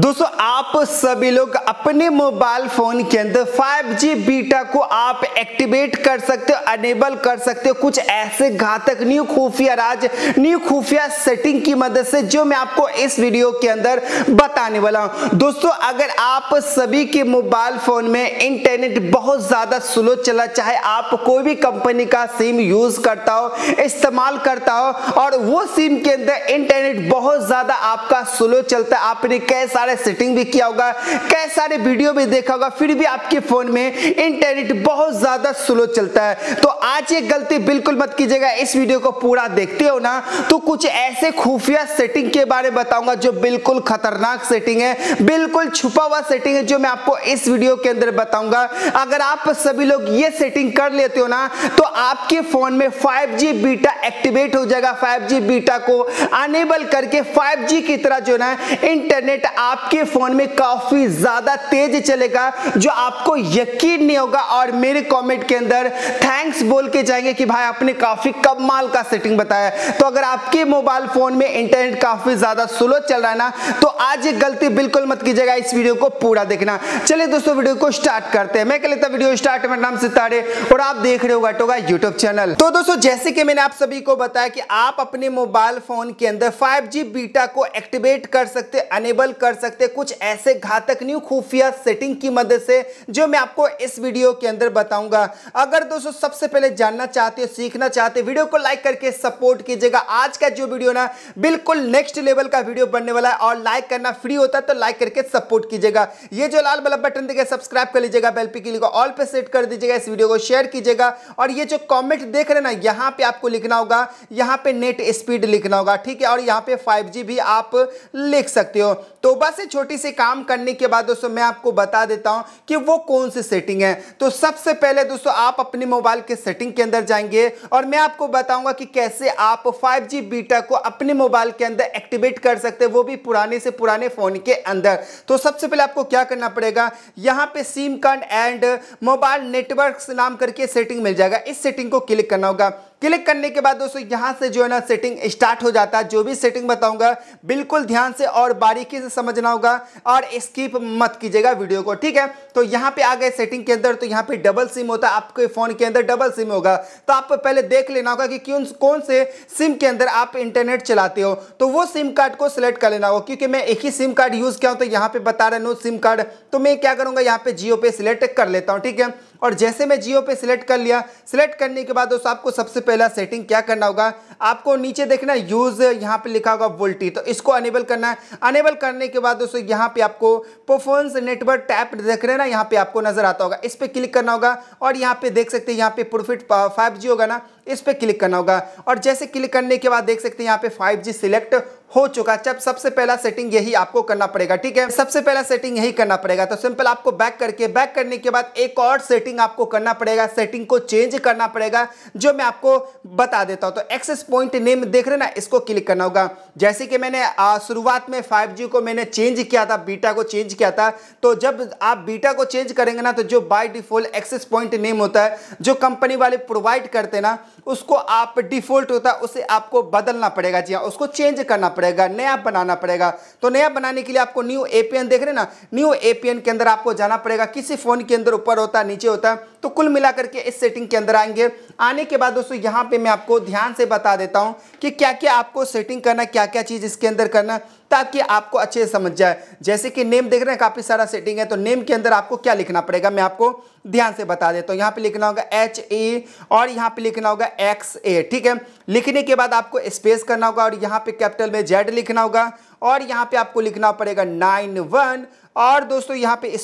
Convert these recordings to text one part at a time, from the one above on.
दोस्तों आप सभी लोग अपने मोबाइल फोन के अंदर 5G बीटा को आप एक्टिवेट कर सकते हो अनेबल कर सकते हो कुछ ऐसे घातक न्यू खुफिया राज न्यू खुफिया सेटिंग की मदद से जो मैं आपको इस वीडियो के अंदर बताने वाला हूं दोस्तों अगर आप सभी के मोबाइल फोन में इंटरनेट बहुत ज्यादा स्लो चला चाहे आप कोई भी कंपनी का सिम यूज करता हो इस्तेमाल करता हो और वो सिम के अंदर इंटरनेट बहुत ज्यादा आपका स्लो चलता है आपने कैसा सारे सेटिंग भी किया होगा कई सारे वीडियो भी देखा होगा फिर भी आपके फोन में इंटरनेट बहुत ज्यादा स्लो चलता है तो आज ये गलती बिल्कुल मत कीजिएगा इस वीडियो को पूरा देखते हो ना तो कुछ ऐसे खुफिया सेटिंग के बारे में बताऊंगा जो बिल्कुल खतरनाक सेटिंग है बिल्कुल छुपा हुआ सेटिंग है जो मैं आपको इस वीडियो के अंदर बताऊंगा अगर आप सभी लोग ये सेटिंग कर लेते हो ना तो आपके फोन में 5G बीटा एक्टिवेट हो जाएगा 5G बीटा को अनेबल करके 5G की तरह जो ना इंटरनेट आपके फोन में काफी ज्यादा तेज चलेगा जो आपको यकीन नहीं होगा और मेरे कमेंट के अंदर थैंक्स बोल के जाएंगे कि भाई आपने काफी कमाल का सेटिंग बताया तो अगर आपके मोबाइल फोन में इंटरनेट काफी ज्यादा स्लो चल रहा है ना तो आज ये गलती बिल्कुल मत कीजिएगा इस वीडियो को पूरा देखना चलिए दोस्तों वीडियो को स्टार्ट करते हैं मैं कह लेता वीडियो स्टार्ट मेरा नाम सितारे और आप देख रहे हो गटोगा यूट्यूब चैनल तो दोस्तों जैसे कि मैंने आप सभी को बताया कि आप अपने मोबाइल फोन के अंदर फाइव बीटा को एक्टिवेट कर सकते अनेबल कर सकते कुछ ऐसे घातक न्यू खुफिया सेटिंग की मदद से जो मैं आपको इस वीडियो के अंदर बताऊंगा अगर दोस्तों सबसे पहले जानना चाहते हो सीखना चाहते हो वीडियो को लाइक करके सपोर्ट कीजिएगा आज का जो वीडियो ना बिल्कुल नेक्स्ट लेवल का वीडियो बनने वाला है और लाइक करना फ्री होता है तो लाइक करके सपोर्ट कीजिएगा ये जो लाल बल्ब बटन देखे सब्सक्राइब कर लीजिएगा बेल पी के लिए ऑल पे सेट कर दीजिएगा इस वीडियो को शेयर कीजिएगा और ये जो कॉमेंट देख रहे ना यहाँ पे आपको लिखना होगा यहाँ पे नेट स्पीड लिखना होगा ठीक है और यहाँ पे फाइव भी आप लिख सकते हो तोबा से छोटी सी काम करने के बाद दोस्तों मैं आपको बता देता हूं कि वो कौन सी सेटिंग है तो सबसे पहले दोस्तों आप अपने मोबाइल के सेटिंग के अंदर जाएंगे और मैं आपको बताऊंगा कि कैसे आप 5G बीटा को अपने मोबाइल के अंदर एक्टिवेट कर सकते हैं वो भी पुराने से पुराने फोन के अंदर तो सबसे पहले आपको क्या करना पड़ेगा यहाँ पे SIM card and mobile network नाम करके सेटिंग मिल जाएगा इस सेटिंग को क्लिक करना होगा क्लिक करने के बाद दोस्तों यहाँ से जो है ना सेटिंग स्टार्ट हो जाता है जो भी सेटिंग बताऊंगा बिल्कुल ध्यान से और बारीकी से समझना होगा और स्किप मत कीजिएगा वीडियो को ठीक है तो यहाँ पे आ गए सेटिंग के अंदर तो यहाँ पे डबल सिम होता है आपके फ़ोन के अंदर डबल सिम होगा तो आपको पहले देख लेना होगा कि क्यों कौन से सिम के अंदर आप इंटरनेट चलाते हो तो वो सिम कार्ड को सिलेक्ट कर लेना होगा क्योंकि मैं एक ही सिम कार्ड यूज़ किया हूँ तो यहाँ पर बता रहे नो सिम कार्ड तो मैं क्या करूँगा यहाँ पर जियो पे सिलेक्ट कर लेता हूँ ठीक है और जैसे मैं जियो पे सिलेक्ट कर लिया सिलेक्ट करने के बाद दोस्तों आपको सबसे पहला सेटिंग क्या करना होगा आपको नीचे देखना यूज़ यहाँ पे लिखा होगा वोल्टी तो इसको अनेबल करना है अनेबल करने के बाद दोस्तों यहाँ पे आपको परफॉर्मेंस नेटवर्क टैप देख रहे ना यहाँ पे आपको नजर आता होगा इस पर क्लिक करना होगा और यहाँ पे देख सकते हैं यहाँ पे प्रोफिट फाइव होगा ना इस पर क्लिक करना होगा और जैसे क्लिक करने के बाद देख सकते हैं यहाँ पे फाइव सिलेक्ट हो चुका जब सबसे पहला सेटिंग यही आपको करना पड़ेगा ठीक है सबसे पहला सेटिंग यही करना पड़ेगा तो सिंपल आपको बैक करके बैक करने के बाद एक और सेटिंग आपको करना पड़ेगा सेटिंग को चेंज करना पड़ेगा जो मैं आपको बता देता हूँ तो एक्सेस पॉइंट नेम देख रहे ना इसको क्लिक करना होगा जैसे कि मैंने शुरुआत में फाइव को मैंने चेंज किया था बीटा को चेंज किया था तो जब आप बीटा को चेंज करेंगे ना तो जो by default access point name होता है जो कंपनी वाले प्रोवाइड करते ना उसको आप डिफॉल्ट होता है उसे आपको बदलना पड़ेगा जी हाँ उसको चेंज करना पड़ेगा नया बनाना पड़ेगा तो नया बनाने के लिए आपको न्यू एपीएन देख रहे ना न्यू एपीएन के अंदर आपको जाना पड़ेगा किसी फ़ोन के अंदर ऊपर होता है नीचे होता है तो कुल मिलाकर के इस सेटिंग के अंदर आएंगे आने के बाद दोस्तों यहाँ पर मैं आपको ध्यान से बता देता हूँ कि क्या क्या आपको सेटिंग करना क्या क्या चीज़ इसके अंदर करना ताकि आपको अच्छे से समझ जाए जैसे कि नेम देख रहे हैं काफ़ी सारा सेटिंग है तो नेम के अंदर आपको क्या लिखना पड़ेगा मैं आपको ध्यान से बता देता हूं यहां पे लिखना होगा एच ए e और यहां पे लिखना होगा एक्स ए ठीक है लिखने के बाद आपको स्पेस करना होगा और यहां पे कैपिटल में जेड लिखना होगा और यहां पे आपको लिखना पड़ेगा नाइन वन और दोस्तों यहां पे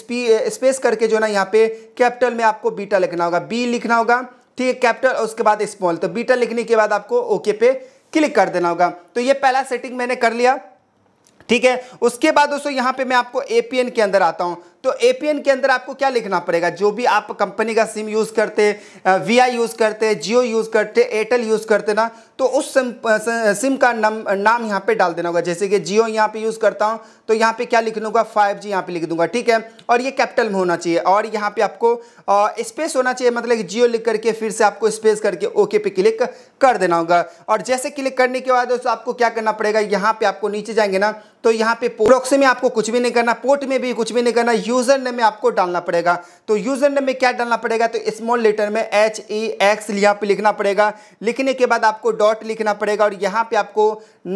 स्पेस करके जो ना यहाँ पे कैपिटल में आपको बीटा लिखना होगा बी लिखना होगा ठीक है कैपिटल और उसके बाद स्मॉल तो बीटा लिखने के बाद आपको ओके पे क्लिक कर देना होगा तो ये पहला सेटिंग मैंने कर लिया ठीक है उसके बाद दोस्तों यहां पे मैं आपको एपीएन के अंदर आता हूं तो एपीएन के अंदर आपको क्या लिखना पड़ेगा जो भी आप कंपनी का सिम यूज़ करते वी आई यूज़ करते जियो यूज़ करते एयरटेल यूज़ करते ना तो उस सिम सिम का नाम नाम यहाँ पे डाल देना होगा जैसे कि जियो यहाँ पे यूज़ करता हूँ तो यहाँ पे क्या लिखना होगा फाइव जी यहाँ पे लिख दूंगा ठीक है और ये कैपिटल में होना चाहिए और यहाँ पे आपको स्पेस होना चाहिए मतलब जियो लिख करके फिर से आपको स्पेस करके ओके पे क्लिक कर देना होगा और जैसे क्लिक करने के बाद दोस्तों आपको क्या करना पड़ेगा यहाँ पे आपको नीचे जाएंगे ना तो यहाँ पे प्रोक्सी में आपको कुछ भी नहीं करना पोर्ट में भी कुछ भी नहीं करना यू यूजर नेम में आपको डालना पड़ेगा तो यूजर नेम में क्या डालना पड़ेगा तो स्मॉल लेटर में एच ई एक्स यहाँ पे लिखना पड़ेगा लिखने के बाद आपको डॉट लिखना पड़ेगा और यहाँ पे आपको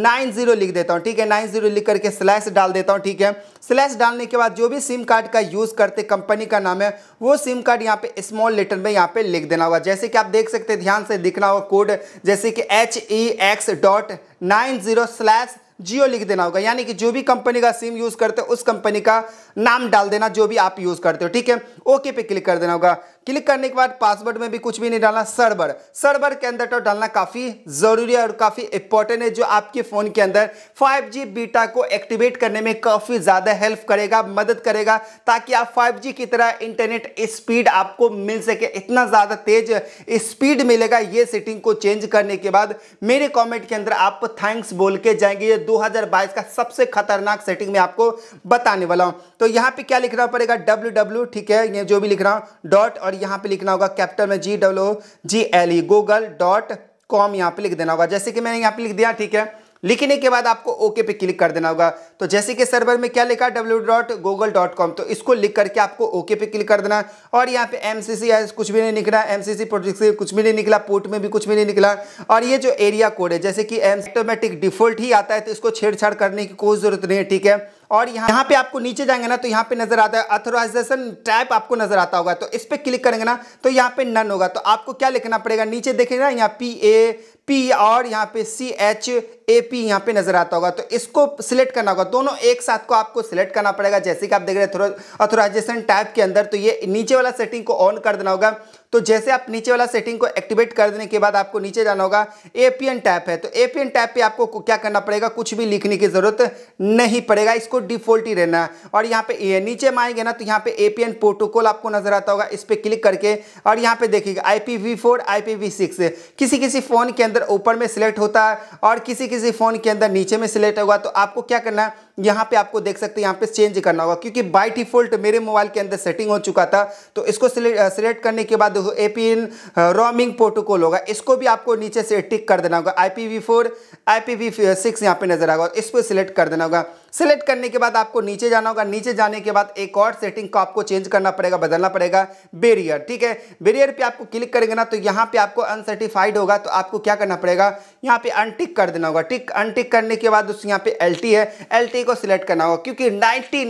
नाइन जीरो लिख देता हूँ ठीक है नाइन जीरो लिख करके स्लैश डाल देता हूँ ठीक है स्लैश डालने के बाद जो भी सिम कार्ड का यूज़ करते कंपनी का नाम है वो सिम कार्ड यहाँ पे स्मॉल लेटर में यहाँ पे लिख देना होगा जैसे कि आप देख सकते हैं ध्यान से दिखना होगा कोड जैसे कि H E X dot nine zero slash Jio लिख देना होगा यानी कि जो भी कंपनी का सिम यूज़ करते हो उस कंपनी का नाम डाल देना जो भी आप यूज़ करते हो ठीक है ओके पे क्लिक कर देना होगा क्लिक करने के बाद पासवर्ड में भी कुछ भी नहीं डालना सर्वर सर्वर के अंदर तो डालना काफ़ी ज़रूरी है और काफ़ी इंपॉर्टेंट है जो आपके फ़ोन के अंदर 5G बीटा को एक्टिवेट करने में काफ़ी ज़्यादा हेल्प करेगा मदद करेगा ताकि आप 5G की तरह इंटरनेट स्पीड आपको मिल सके इतना ज़्यादा तेज स्पीड मिलेगा ये सेटिंग को चेंज करने के बाद मेरे कॉमेंट के अंदर आप थैंक्स बोल के जाएंगे ये दो का सबसे खतरनाक सेटिंग में आपको बताने वाला हूँ तो यहाँ पर क्या लिखना पड़ेगा डब्ल्यू ठीक है ये जो भी लिख रहा हूँ डॉट और यहां पे लिखना होगा कैपिटल में G W G L E Google dot com यहां पर लिख देना होगा जैसे कि मैंने यहां पे लिख दिया ठीक है लिखने के बाद आपको ओके पे क्लिक कर देना होगा तो जैसे कि सर्वर में क्या लिखा W dot Google dot com तो इसको लिख करके आपको ओके पे क्लिक कर देना और यहाँ पे एम सी सी कुछ भी नहीं निकला एम सी सी प्रोजेक्ट कुछ भी नहीं निकला पोर्ट में भी कुछ भी नहीं निकला और ये जो एरिया कोड है जैसे कि एम ऑटोमेटिक डिफॉल्ट ही आता है तो इसको छेड़छाड़ करने की कोई ज़रूरत नहीं है ठीक है और यहाँ यहाँ पे आपको नीचे जाएंगे ना तो यहाँ पे नजर आता है अथोराइजेशन टैप आपको नजर आता होगा तो इस पर क्लिक करेंगे ना तो यहाँ पे नन होगा तो आपको क्या लिखना पड़ेगा नीचे देखेंगे ना यहाँ पी ए पी और यहाँ पे सी एच ए पी यहाँ पे नजर आता होगा तो इसको सिलेक्ट करना होगा दोनों एक साथ को आपको सिलेक्ट करना पड़ेगा जैसे कि आप देख रहे हैं अथोराइजेशन टाइप के अंदर तो ये नीचे वाला सेटिंग को ऑन कर देना होगा तो जैसे आप नीचे वाला सेटिंग को एक्टिवेट कर देने के बाद आपको नीचे जाना होगा एपीएन टैप है तो एपीएन टैप पे आपको क्या करना पड़ेगा कुछ भी लिखने की जरूरत नहीं पड़ेगा इसको डिफॉल्ट ही रहना है और यहाँ पे नीचे में आएंगे ना तो यहाँ पे एपीएन प्रोटोकॉल आपको नजर आता होगा इस पर क्लिक करके और यहाँ पे देखिएगा आईपीवी फोर किसी किसी फोन के अंदर ऊपर में सिलेक्ट होता है और किसी किसी फोन के अंदर नीचे में सिलेक्ट होगा तो आपको क्या करना है यहाँ पे आपको देख सकते हैं यहाँ पे चेंज करना होगा क्योंकि बाई डिफॉल्ट मेरे मोबाइल के अंदर सेटिंग हो चुका था तो इसको सिलेक्ट करने के बाद एन रोमिंग प्रोटोकॉल होगा इसको भी आपको नीचे से टिक कर देना होगा I P V four I P V six यहाँ पर नजर आएगा इसको सिलेक्ट कर देना होगा सिलेक्ट करने के बाद आपको नीचे जाना होगा नीचे जाने के बाद एक और सेटिंग को आपको चेंज करना पड़ेगा बदलना पड़ेगा बेरियर ठीक है बेरियर पे आपको क्लिक करेंगे ना तो यहाँ पे आपको अनसर्टिफाइड होगा तो आपको क्या करना पड़ेगा यहाँ पे अनटिक कर देना होगा टिक अनटिक करने के बाद उस यहाँ पे एल है एल को सिलेक्ट करना होगा क्योंकि नाइन्टी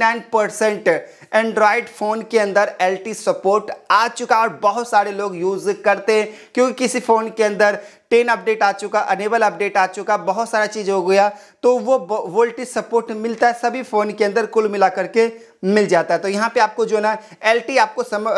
एंड्रॉयड फ़ोन के अंदर एल सपोर्ट आ चुका और बहुत सारे लोग यूज़ करते हैं क्योंकि किसी फ़ोन के अंदर टेन अपडेट आ चुका अनेबल अपडेट आ चुका बहुत सारा चीज़ हो गया तो वो वोल्टेज सपोर्ट मिलता है सभी फ़ोन के अंदर कुल मिला करके मिल जाता है तो यहाँ पे आपको जो है ना एल आपको सम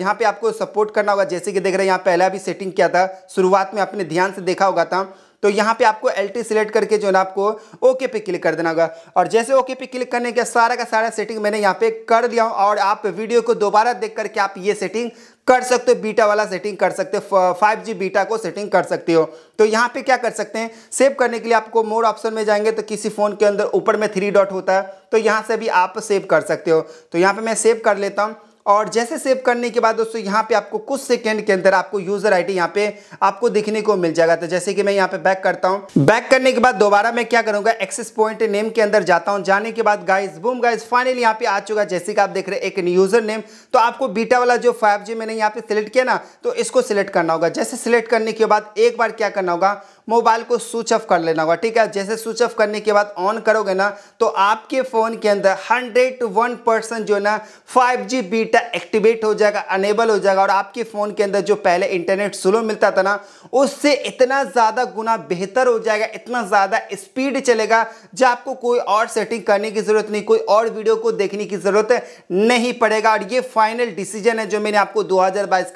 यहाँ पे आपको सपोर्ट करना होगा जैसे कि देख रहे हैं यहाँ पहला भी सेटिंग किया था शुरुआत में आपने ध्यान से देखा होगा था तो यहाँ पे आपको एल टी सिलेक्ट करके जो है ना आपको ओके पे क्लिक कर देना होगा और जैसे ओके पे क्लिक करने के सारा का सारा सेटिंग मैंने यहाँ पे कर दिया हूँ और आप वीडियो को दोबारा देख करके आप ये सेटिंग कर सकते हो बीटा वाला सेटिंग कर सकते हो फाइव जी बीटा को सेटिंग कर सकते हो तो यहाँ पे क्या कर सकते हैं सेव करने के लिए आपको मोर ऑप्शन में जाएंगे तो किसी फ़ोन के अंदर ऊपर में थ्री डॉट होता है तो यहाँ से भी आप सेव कर सकते हो तो यहाँ पे मैं सेव कर लेता हूँ और जैसे सेव करने के बाद दोस्तों यहाँ पे आपको कुछ सेकंड के अंदर आपको यूजर आईडी यहाँ पे आपको दिखने को मिल जाएगा तो जैसे कि मैं यहाँ पे बैक करता हूँ बैक करने के बाद दोबारा मैं क्या करूंगा एक्सेस पॉइंट नेम के अंदर जाता हूँ जाने के बाद गाइज बूम गाइज फाइनल यहाँ पे आ चुका जैसे कि आप देख रहे एक यूजर नेम तो आपको बीटा वाला जो फाइव मैंने यहाँ पे सिलेक्ट किया ना तो इसको सिलेक्ट करना होगा जैसे सिलेक्ट करने के बाद एक बार क्या करना होगा मोबाइल को स्विच ऑफ कर लेना होगा ठीक है जैसे स्विच ऑफ करने के बाद ऑन करोगे ना तो आपके फ़ोन के अंदर हंड्रेड टू वन परसेंट जो है ना फाइव जी बीटा एक्टिवेट हो जाएगा अनेबल हो जाएगा और आपके फ़ोन के अंदर जो पहले इंटरनेट स्लो मिलता था ना उससे इतना ज़्यादा गुना बेहतर हो जाएगा इतना ज़्यादा स्पीड चलेगा जो आपको कोई और सेटिंग करने की ज़रूरत नहीं कोई और वीडियो को देखने की ज़रूरत नहीं पड़ेगा और ये फाइनल डिसीजन है जो मैंने आपको दो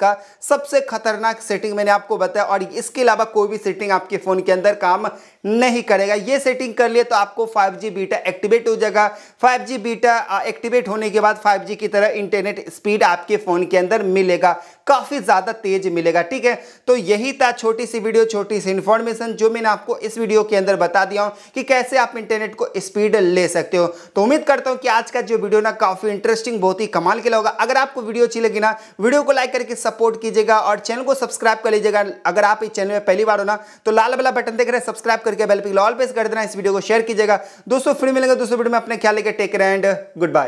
का सबसे खतरनाक सेटिंग मैंने आपको बताया और इसके अलावा कोई भी सेटिंग आपके फ़ोन के अंदर काम नहीं करेगा ये सेटिंग कर लिए तो आपको 5G बीटा एक्टिवेट हो जाएगा 5G बीटा एक्टिवेट होने के बाद 5G की तरह इंटरनेट स्पीड आपके फ़ोन के अंदर मिलेगा काफ़ी ज़्यादा तेज मिलेगा ठीक है तो यही था छोटी सी वीडियो छोटी सी इंफॉर्मेशन जो मैंने आपको इस वीडियो के अंदर बता दिया हूं कि कैसे आप इंटरनेट को स्पीड ले सकते हो तो उम्मीद करता हूं कि आज का जो वीडियो ना काफ़ी इंटरेस्टिंग बहुत ही कमाल के होगा अगर आपको वीडियो अच्छी लगी ना वीडियो को लाइक करके सपोर्ट कीजिएगा और चैनल को सब्सक्राइब कर लीजिएगा अगर आप इस चैनल में पहली बार हो ना तो लाल लाल वाला बटन देख रहे हैं सब्सक्राइब करके बेल पे ऑल प्रेस कर देना इस वीडियो को शेयर कीजिएगा दोस्तों फिर मिलेंगे दोस्तों वीडियो में अपने ख्याल लेकर टेक एंड गुड बाय